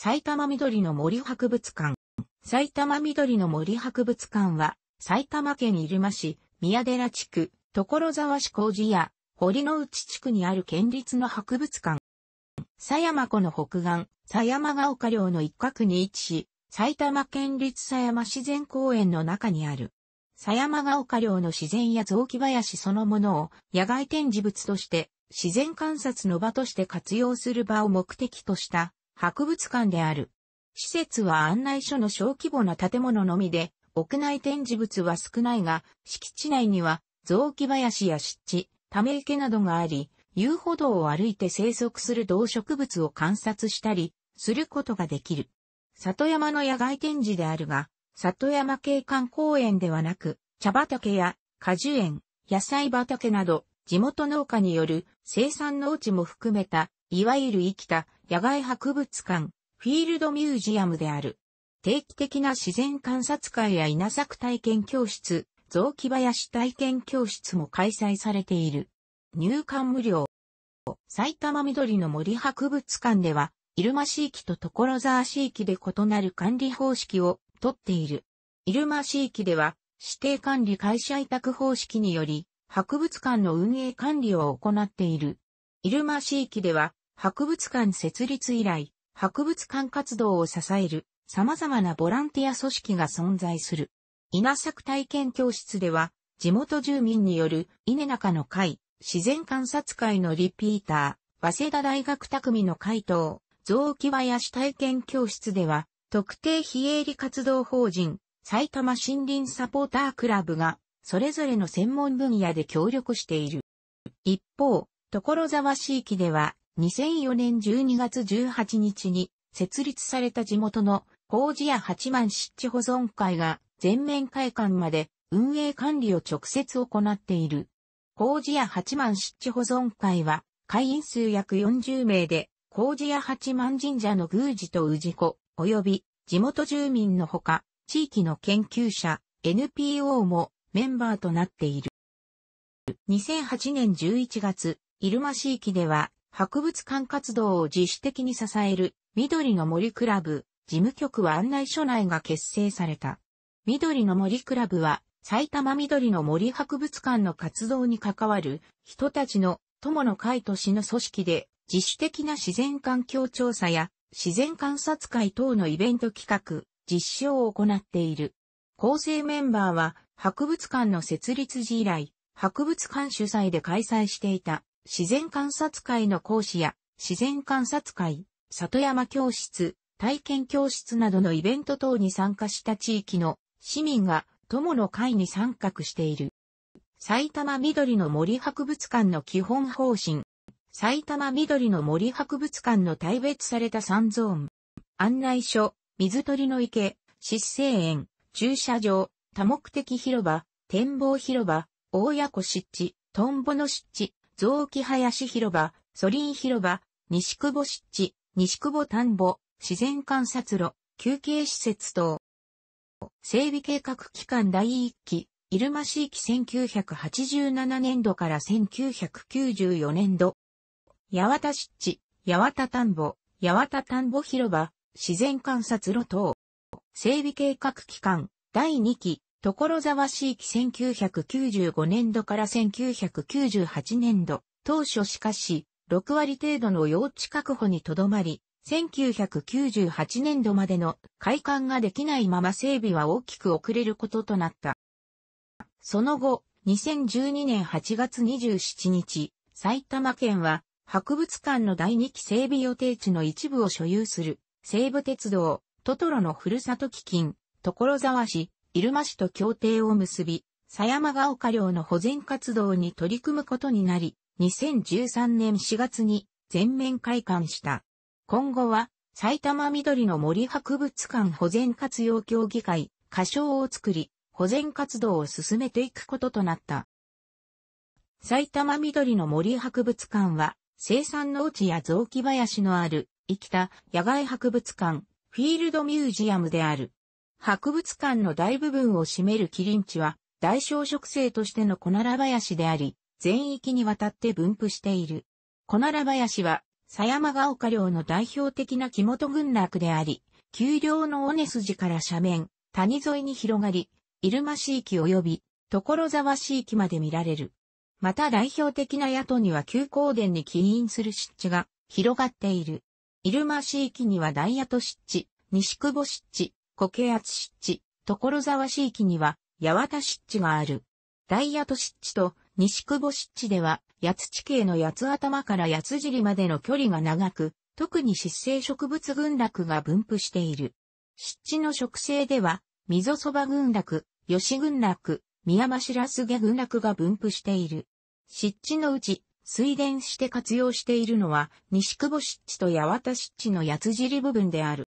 埼玉緑の森博物館。埼玉緑の森博物館は、埼玉県入間市、宮寺地区、所沢市工事や、堀之内地区にある県立の博物館。狭山湖の北岸、狭山が丘陵の一角に位置し、埼玉県立狭山自然公園の中にある。狭山が丘陵の自然や雑木林そのものを野外展示物として、自然観察の場として活用する場を目的とした博物館である。施設は案内所の小規模な建物のみで、屋内展示物は少ないが、敷地内には雑木林や湿地、ため池などがあり、遊歩道を歩いて生息する動植物を観察したり、することができる。里山の野外展示であるが、里山景観公園ではなく、茶畑や果樹園、野菜畑など、地元農家による生産農地も含めた、いわゆる生きた野外博物館、フィールドミュージアムである。定期的な自然観察会や稲作体験教室、雑木林体験教室も開催されている。入館無料。埼玉緑の森博物館では、入間市域と所沢市域で異なる管理方式をとっている。入間市域では、指定管理会社委託方式により、博物館の運営管理を行っている。入間市域では、博物館設立以来、博物館活動を支える様々なボランティア組織が存在する。稲作体験教室では、地元住民による稲中の会、自然観察会のリピーター、早稲田大学匠の会等、雑木林体験教室では、特定非営利活動法人、埼玉森林サポータークラブが、それぞれの専門分野で協力している。一方、所沢市域では、2004年12月18日に設立された地元の工事屋八幡湿地保存会が全面開館まで運営管理を直接行っている。工事屋八幡湿地保存会は会員数約40名で工事屋八幡神社の宮司と宇治子及び地元住民のほか地域の研究者 NPO もメンバーとなっている。2008年11月、入間市域では博物館活動を自主的に支える緑の森クラブ事務局は案内所内が結成された。緑の森クラブは埼玉緑の森博物館の活動に関わる人たちの友の会と市の組織で自主的な自然環境調査や自然観察会等のイベント企画、実施を行っている。構成メンバーは博物館の設立時以来、博物館主催で開催していた自然観察会の講師や、自然観察会、里山教室、体験教室などのイベント等に参加した地域の市民が友の会に参画している。埼玉緑の森博物館の基本方針。埼玉緑の森博物館の大別された3ゾーン。案内所、水鳥の池、湿生園、駐車場、多目的広場、展望広場、大屋湖湿地、トンボの湿地、雑木林広場、ソリン広場、西久保湿地、西久保田んぼ、自然観察路、休憩施設等。整備計画期間第1期、入間市域1987年度から1994年度。八幡湿地、八幡田んぼ、八幡田んぼ広場、自然観察路等。整備計画期間、第2期、所沢市域1995年度から1998年度、当初しかし、6割程度の用地確保にとどまり、1998年度までの開館ができないまま整備は大きく遅れることとなった。その後、2012年8月27日、埼玉県は博物館の第2期整備予定地の一部を所有する西武鉄道、トトロのふるさと基金、所沢市、入間市と協定を結び、狭山が丘陵の保全活動に取り組むことになり、2013年4月に全面開館した。今後は、埼玉緑の森博物館保全活用協議会、歌唱を作り、保全活動を進めていくこととなった。埼玉緑の森博物館は、生産農地や雑木林のある、生きた野外博物館、フィールドミュージアムである。博物館の大部分を占めるキリン地は、大小植生としてのコナラ林であり、全域にわたって分布している。コナラ林は、狭山ヶ丘陵の代表的な木本群落であり、丘陵の尾根筋から斜面、谷沿いに広がり、入間市域及び、所沢市域まで見られる。また代表的な宿には旧高殿に起因する湿地が広がっている。入間市域には大野都湿地、西久保湿地、固形圧湿地、所沢市域には、八幡湿地がある。大八戸湿地と西久保湿地では、八地形の八つ頭から八つ尻までの距離が長く、特に湿生植物群落が分布している。湿地の植生では、溝そば群落、吉群落、宮間白菅群落が分布している。湿地のうち、水田して活用しているのは、西久保湿地と八幡湿地の八つ尻部分である。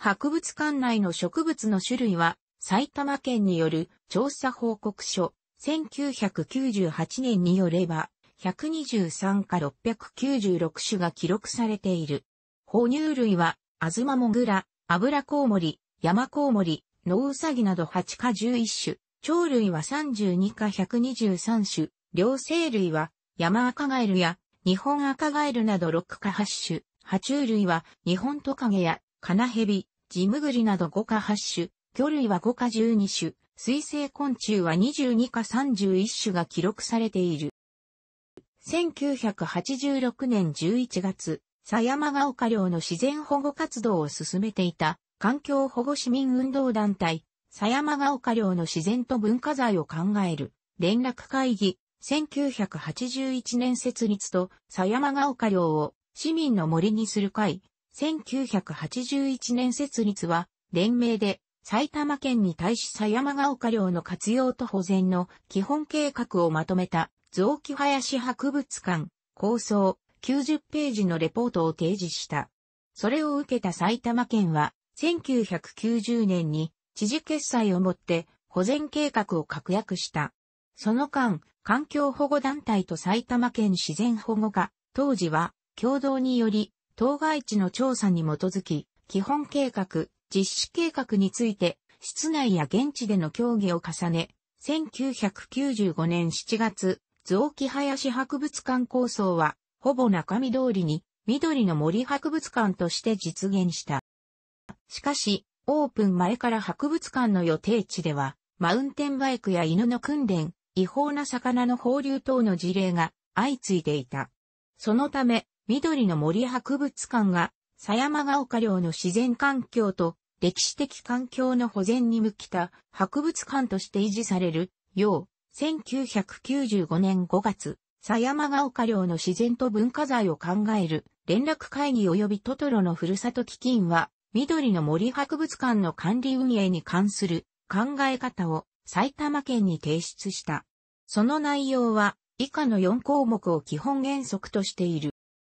博物館内の植物の種類は、埼玉県による調査報告書、1998年によれば、123か696種が記録されている。哺乳類は、アズマモグラ、アブラコウモリ、ヤマコウモリ、ノウサギなど8か11種、鳥類は32か123種、両生類は、ヤマアカガエルや、日本アカガエルなど6か8種、爬虫類は、日本トカゲや、カナヘビ、ジムグリなど5か8種、魚類は5か12種、水生昆虫は22か31種が記録されている。1986年11月、狭山が丘陵の自然保護活動を進めていた環境保護市民運動団体、狭山が丘陵の自然と文化財を考える連絡会議、1981年設立と狭山が丘陵を市民の森にする会、1981年設立は、連名で、埼玉県に対し狭山ヶ丘陵の活用と保全の基本計画をまとめた雑木林博物館構想90ページのレポートを提示した。それを受けた埼玉県は1990年に知事決裁をもって保全計画を確約した。その間、環境保護団体と埼玉県自然保護課、当時は共同により当該地の調査に基づき、基本計画、実施計画について、室内や現地での協議を重ね、1995年7月、雑木林博物館構想は、ほぼ中身通りに、緑の森博物館として実現した。しかし、オープン前から博物館の予定地では、マウンテンバイクや犬の訓練、違法な魚の放流等の事例が相次いでいた。そのため、緑の森博物館が、狭山が丘陵の自然環境と歴史的環境の保全に向きた博物館として維持されるよう、1995年5月、狭山が丘陵の自然と文化財を考える連絡会議及びトトロのふるさと基金は、緑の森博物館の管理運営に関する考え方を埼玉県に提出した。その内容は以下の4項目を基本原則としている。